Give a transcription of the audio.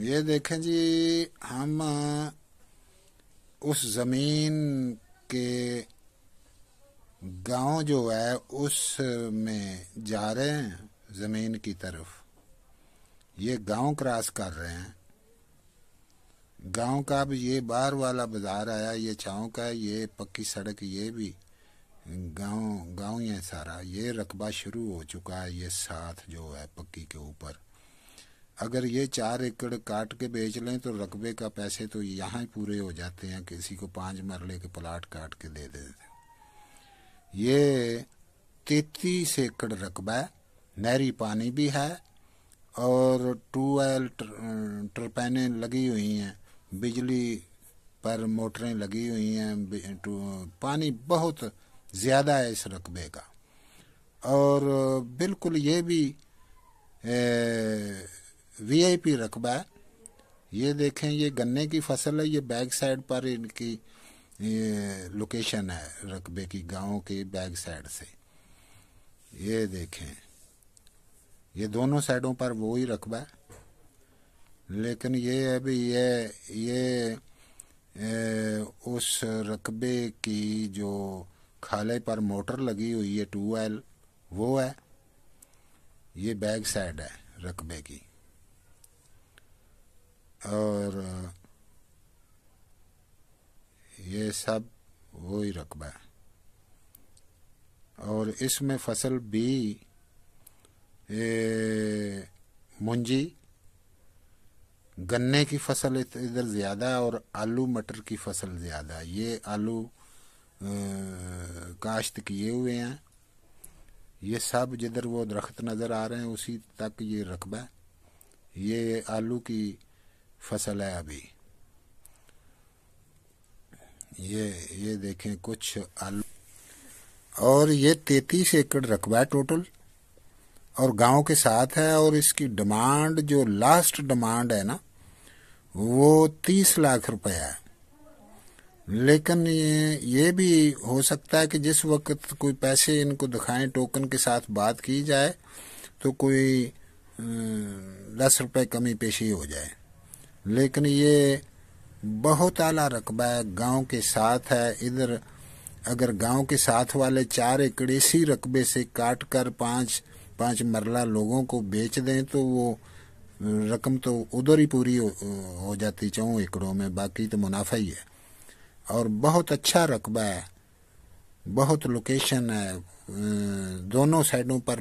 ये देखें जी हम उस ज़मीन के गांव जो है उस में जा रहे हैं ज़मीन की तरफ ये गांव क्रॉस कर रहे हैं गांव का अब ये बाहर वाला बाजार आया ये चौंक है ये पक्की सड़क ये भी गांव गांव ही है सारा ये रकबा शुरू हो चुका है ये साथ जो है पक्की के ऊपर अगर ये चार एकड़ काट के बेच लें तो रकबे का पैसे तो यहाँ ही पूरे हो जाते हैं किसी को पाँच मरले के प्लाट काट के दे देते ये तैतीस एकड़ रकबा है नहरी पानी भी है और टूवेल ट्रपैने लगी हुई हैं बिजली पर मोटरें लगी हुई हैं पानी बहुत ज़्यादा है इस रकबे का और बिल्कुल ये भी ए, वीआईपी रकबा है ये देखें ये गन्ने की फसल है ये बैक साइड पर इनकी लोकेशन है रकबे की गाँव के बैक साइड से ये देखें ये दोनों साइडों पर वो ही रकबा है लेकिन ये अभी ये ये ए, उस रकबे की जो खाले पर मोटर लगी हुई है टू वो है ये बैक साइड है रकबे की और ये सब वो ही रकबा और इसमें फसल भी मुंजी गन्ने की फसल इधर ज़्यादा और आलू मटर की फसल ज़्यादा ये आलू काश्त किए हुए हैं ये सब जिधर वो दरख्त नज़र आ रहे हैं उसी तक ये रकबा ये आलू की फसल है अभी ये ये देखें कुछ आलू और ये तैतीस एकड़ रकबा है टोटल और गांव के साथ है और इसकी डिमांड जो लास्ट डिमांड है ना वो तीस लाख रुपया है लेकिन ये ये भी हो सकता है कि जिस वक्त कोई पैसे इनको दिखाएं टोकन के साथ बात की जाए तो कोई दस रुपए कमी पेशी हो जाए लेकिन ये बहुत आला रकबा है गांव के साथ है इधर अगर गांव के साथ वाले चार एकड़ इसी रकबे से काट कर पाँच पाँच मरला लोगों को बेच दें तो वो रकम तो उधर ही पूरी हो, हो जाती चौं एकड़ों में बाकी तो मुनाफा ही है और बहुत अच्छा रकबा है बहुत लोकेशन है दोनों साइडों पर